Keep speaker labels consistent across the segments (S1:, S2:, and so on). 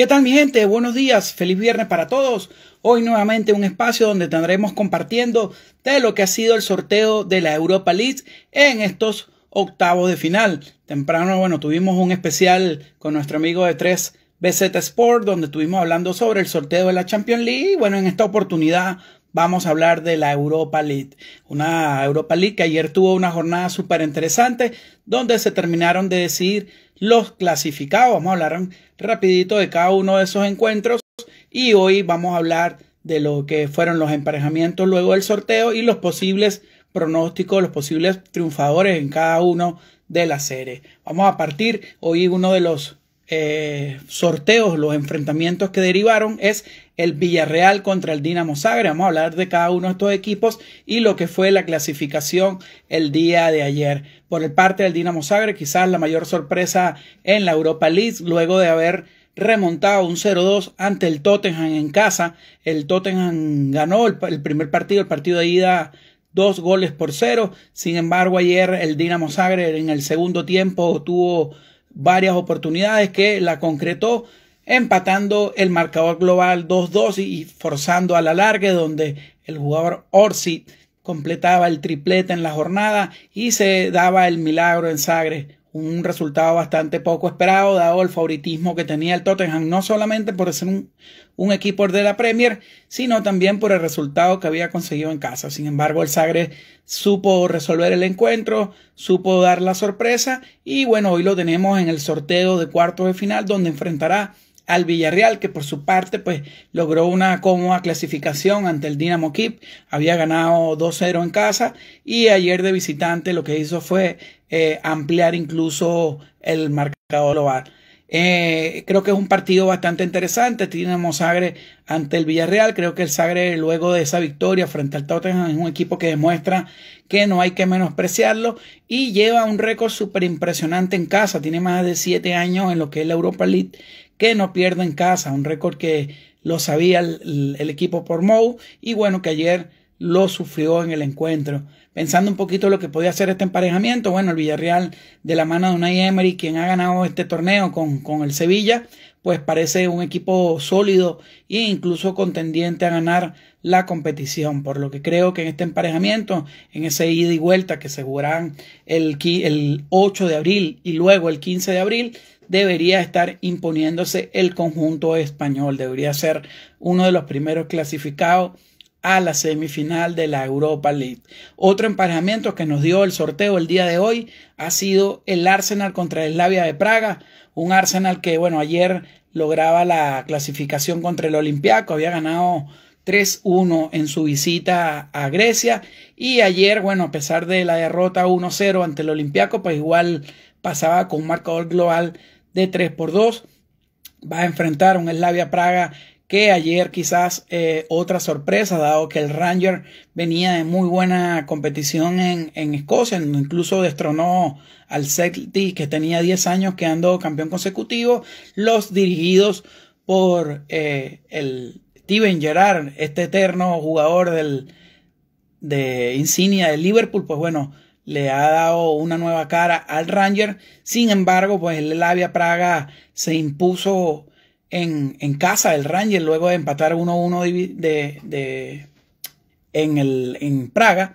S1: ¿Qué tal mi gente? Buenos días, feliz viernes para todos. Hoy nuevamente un espacio donde tendremos compartiendo de lo que ha sido el sorteo de la Europa League en estos octavos de final. Temprano, bueno, tuvimos un especial con nuestro amigo de 3 BZ Sport donde estuvimos hablando sobre el sorteo de la Champions League. Y bueno, en esta oportunidad vamos a hablar de la Europa League. Una Europa League que ayer tuvo una jornada súper interesante donde se terminaron de decir los clasificados. Vamos a hablar rapidito de cada uno de esos encuentros y hoy vamos a hablar de lo que fueron los emparejamientos luego del sorteo y los posibles pronósticos, los posibles triunfadores en cada uno de las series. Vamos a partir hoy uno de los eh, sorteos, los enfrentamientos que derivaron es el Villarreal contra el Dinamo Zagreb. Vamos a hablar de cada uno de estos equipos y lo que fue la clasificación el día de ayer. Por el parte del Dinamo Zagreb, quizás la mayor sorpresa en la Europa League, luego de haber remontado un 0-2 ante el Tottenham en casa. El Tottenham ganó el, primer partido, el partido de ida dos goles por cero. Sin embargo, ayer el Dinamo Zagreb en el segundo tiempo tuvo varias oportunidades que la concretó empatando el marcador global 2-2 y forzando al alargue donde el jugador Orsi completaba el triplete en la jornada y se daba el milagro en Sagre. Un resultado bastante poco esperado, dado el favoritismo que tenía el Tottenham, no solamente por ser un, un equipo de la Premier, sino también por el resultado que había conseguido en casa. Sin embargo, el Sagre supo resolver el encuentro, supo dar la sorpresa y bueno, hoy lo tenemos en el sorteo de cuartos de final donde enfrentará al Villarreal, que por su parte pues logró una cómoda clasificación ante el Dinamo Kiev, había ganado 2-0 en casa y ayer de visitante lo que hizo fue eh, ampliar incluso el marcador global. Eh, creo que es un partido bastante interesante. Tenemos Sagre ante el Villarreal. Creo que el Sagre, luego de esa victoria frente al Tottenham, es un equipo que demuestra que no hay que menospreciarlo y lleva un récord súper impresionante en casa. Tiene más de siete años en lo que es la Europa League que no pierde en casa, un récord que lo sabía el, equipo por Mou y bueno que ayer lo sufrió en el encuentro. Pensando un poquito lo que podía hacer este emparejamiento, bueno, el Villarreal de la mano de Unai Emery, quien ha ganado este torneo con, el Sevilla, pues parece un equipo sólido e incluso contendiente a ganar la competición, por lo que creo que en este emparejamiento, en ese ida y vuelta que se jugarán el, el 8 de abril y luego el 15 de abril, debería estar imponiéndose el conjunto español. Debería ser uno de los primeros clasificados a la semifinal de la Europa League. Otro emparejamiento que nos dio el sorteo el día de hoy ha sido el Arsenal contra el Slavia de Praga, un Arsenal que bueno, ayer lograba la clasificación contra el Olympiaco, había ganado 3-1 en su visita a Grecia y ayer, bueno, a pesar de la derrota 1-0 ante el Olimpiaco. pues igual pasaba con un marcador global de 3 por 2 va a enfrentar un Slavia Praga que ayer quizás eh, otra sorpresa, dado que el Ranger venía de muy buena competición en, en Escocia, incluso destronó al Celtic que tenía 10 años quedando campeón consecutivo, los dirigidos por eh, el Steven Gerrard, este eterno jugador del, de insignia de Liverpool, pues bueno, le ha dado una nueva cara al Ranger. Sin embargo, pues el Labia Praga se impuso en, en casa del Ranger luego de empatar 1-1 de, de, en, en Praga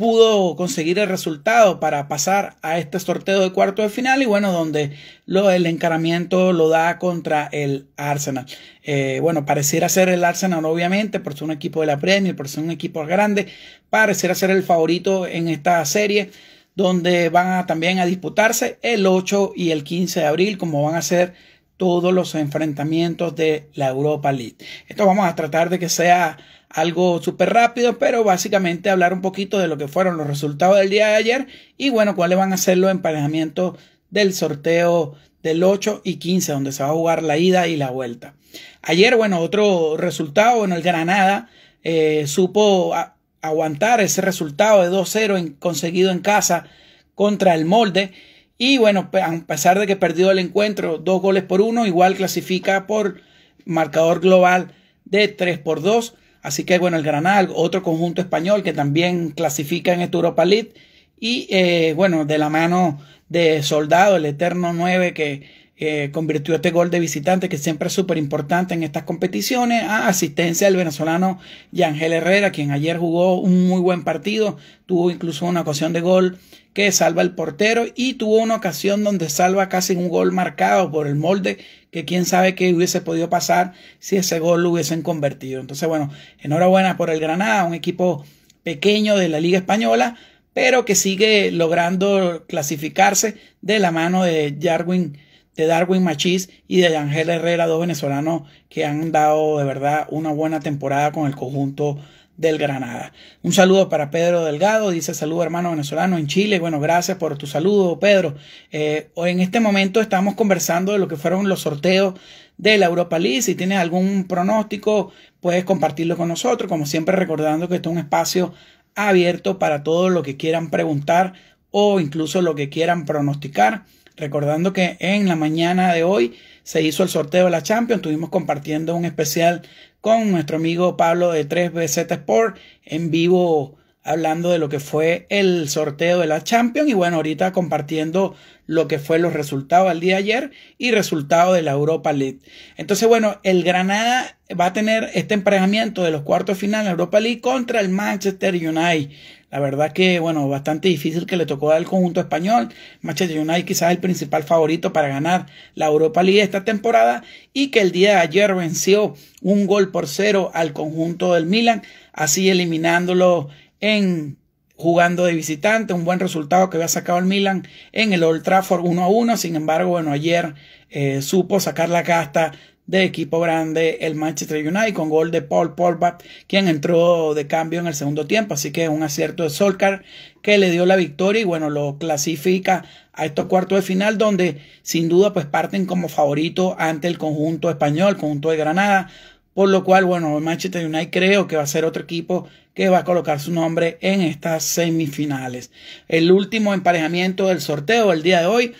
S1: pudo conseguir el resultado para pasar a este sorteo de cuarto de final y bueno, donde lo, el encaramiento lo da contra el Arsenal. Eh, bueno, pareciera ser el Arsenal obviamente, por ser un equipo de la Premier, por ser un equipo grande, pareciera ser el favorito en esta serie, donde van también a disputarse el 8 y el 15 de abril, como van a ser todos los enfrentamientos de la Europa League. Esto vamos a tratar de que sea algo súper rápido, pero básicamente hablar un poquito de lo que fueron los resultados del día de ayer y bueno, cuáles van a ser los emparejamientos del sorteo del 8 y 15, donde se va a jugar la ida y la vuelta. Ayer, bueno, otro resultado, bueno, el Granada eh, supo aguantar ese resultado de 2-0 conseguido en casa contra el Molde y bueno, a pesar de que perdió el encuentro, dos goles por uno, igual clasifica por marcador global de 3 por 2. Así que bueno, el Granal, otro conjunto español que también clasifica en esta Europa League. Y eh, bueno, de la mano de Soldado, el eterno 9 que que eh, convirtió este gol de visitante, que siempre es súper importante en estas competiciones, a asistencia del venezolano Yangel Herrera, quien ayer jugó un muy buen partido, tuvo incluso una ocasión de gol que salva el portero y tuvo una ocasión donde salva casi un gol marcado por el molde, que quién sabe qué hubiese podido pasar si ese gol lo hubiesen convertido. Entonces, bueno, enhorabuena por el Granada, un equipo pequeño de la Liga Española, pero que sigue logrando clasificarse de la mano de Jarwin de Darwin Machís y de Ángel Herrera, dos venezolanos que han dado de verdad una buena temporada con el conjunto del Granada. Un saludo para Pedro Delgado, dice saludo hermano venezolano en Chile. Bueno, gracias por tu saludo, Pedro. hoy eh, en este momento estamos conversando de lo que fueron los sorteos de la Europa League. Si tienes algún pronóstico, puedes compartirlo con nosotros. Como siempre, recordando que esto es un espacio abierto para todo lo que quieran preguntar o incluso lo que quieran pronosticar. Recordando que en la mañana de hoy se hizo el sorteo de la Champions. Estuvimos compartiendo un especial con nuestro amigo Pablo de 3BZ Sport en vivo hablando de lo que fue el sorteo de la Champions y bueno, ahorita compartiendo lo que fue los resultados al día de ayer y resultados de la Europa League. Entonces, bueno, el Granada va a tener este emparejamiento de los cuartos de final de Europa League contra el Manchester United. La verdad que, bueno, bastante difícil que le tocó al conjunto español. Manchester United quizás el principal favorito para ganar la Europa League esta temporada y que el día de ayer venció un gol por cero al conjunto del Milan, así eliminándolo en jugando de visitante, un buen resultado que había sacado el Milan en el Old Trafford 1 a 1. Sin embargo, bueno, ayer eh, supo sacar la casta de equipo grande el Manchester United con gol de Paul Pogba, quien entró de cambio en el segundo tiempo. Así que un acierto de Solskjaer que le dio la victoria y bueno, lo clasifica a estos cuartos de final donde sin duda pues parten como favorito ante el conjunto español, el conjunto de Granada. Por lo cual, bueno, el Manchester United creo que va a ser otro equipo que va a colocar su nombre en estas semifinales. El último emparejamiento del sorteo del día de hoy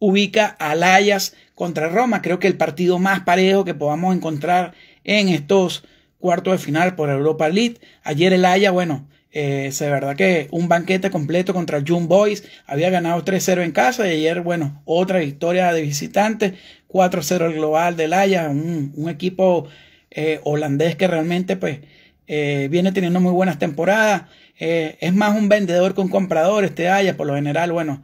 S1: ubica a Layas contra Roma. Creo que el partido más parejo que podamos encontrar en estos cuartos de final por Europa League. Ayer el Haya, bueno, eh, es verdad que un banquete completo contra June Boys. Había ganado 3-0 en casa y ayer, bueno, otra victoria de visitante. 4-0 el global del Haya. Un, equipo eh, holandés que realmente, pues, eh, viene teniendo muy buenas temporadas. Eh, es más un vendedor que un comprador este Haya. Por lo general, bueno,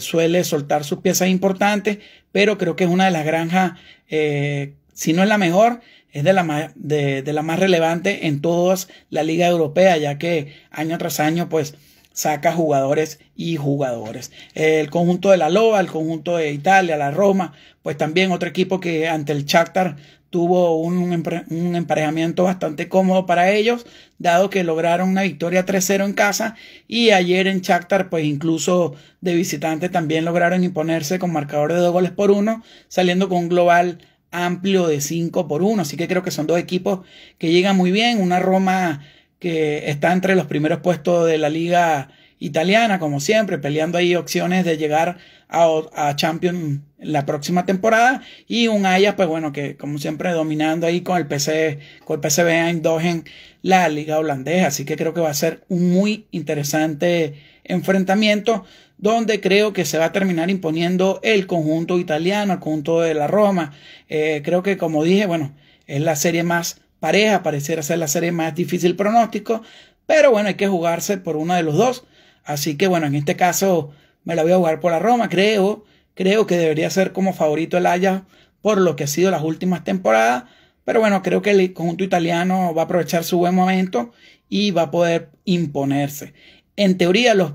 S1: suele soltar sus piezas importantes, pero creo que es una de las granjas, eh, si no es la mejor, es de la, más, de, de la más relevante en todas la liga europea, ya que año tras año, pues saca jugadores y jugadores. El conjunto de la Loba, el conjunto de Italia, la Roma, pues también otro equipo que ante el Shakhtar tuvo un, emparejamiento bastante cómodo para ellos, dado que lograron una victoria 3-0 en casa y ayer en Shakhtar, pues incluso de visitante también lograron imponerse con marcador de dos goles por uno, saliendo con un global amplio de 5 por 1, así que creo que son dos equipos que llegan muy bien, una Roma que está entre los primeros puestos de la liga italiana, como siempre, peleando ahí opciones de llegar a, a Champions la próxima temporada. Y un Ajax, pues bueno, que como siempre dominando ahí con el PC, con el PCB Eindhoven, la liga holandesa. Así que creo que va a ser un muy interesante enfrentamiento donde creo que se va a terminar imponiendo el conjunto italiano, el conjunto de la Roma. Eh, creo que como dije, bueno, es la serie más pareja, pareciera ser la serie más difícil pronóstico, pero bueno, hay que jugarse por uno de los dos. Así que bueno, en este caso me la voy a jugar por la Roma, creo, creo que debería ser como favorito el Ajax por lo que ha sido las últimas temporadas, pero bueno, creo que el conjunto italiano va a aprovechar su buen momento y va a poder imponerse. En teoría, los,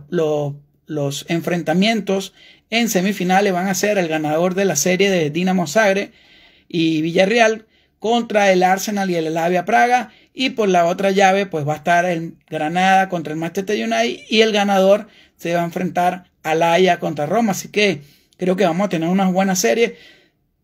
S1: los, enfrentamientos en semifinales van a ser el ganador de la serie de Dinamo Zagreb y Villarreal contra el Arsenal y el Slavia Praga. Y por la otra llave, pues va a estar el Granada contra el Manchester United y el ganador se va a enfrentar a la Haya contra Roma. Así que creo que vamos a tener una buena serie.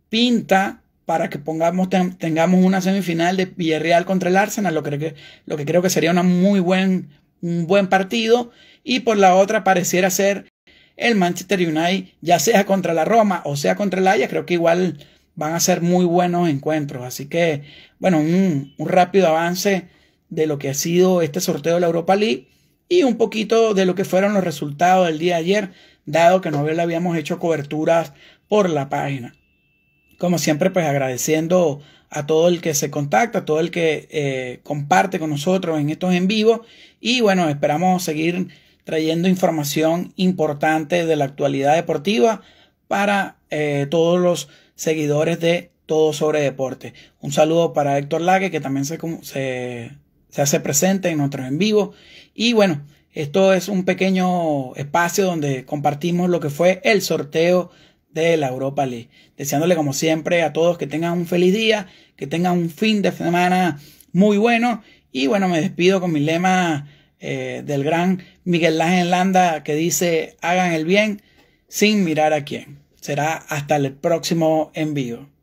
S1: Pinta para que pongamos, tengamos una semifinal de Villarreal contra el Arsenal, lo que, lo que creo que sería una muy buen, un buen partido. Y por la otra pareciera ser el Manchester United, ya sea contra la Roma o sea contra el haya creo que igual van a ser muy buenos encuentros. Así que, bueno, un, rápido avance de lo que ha sido este sorteo de la Europa League y un poquito de lo que fueron los resultados del día de ayer, dado que no le habíamos hecho coberturas por la página. Como siempre, pues agradeciendo a todo el que se contacta, a todo el que eh, comparte con nosotros en estos en vivo y bueno, esperamos seguir trayendo información importante de la actualidad deportiva para eh, todos los seguidores de Todo sobre Deporte. Un saludo para Héctor Lage que también se, se, se hace presente en nuestro en vivo. Y bueno, esto es un pequeño espacio donde compartimos lo que fue el sorteo de la Europa League. Deseándole como siempre a todos que tengan un feliz día, que tengan un fin de semana muy bueno. Y bueno, me despido con mi lema eh, del gran Miguel Ángel Landa que dice, hagan el bien sin mirar a quién. Será hasta el próximo envío.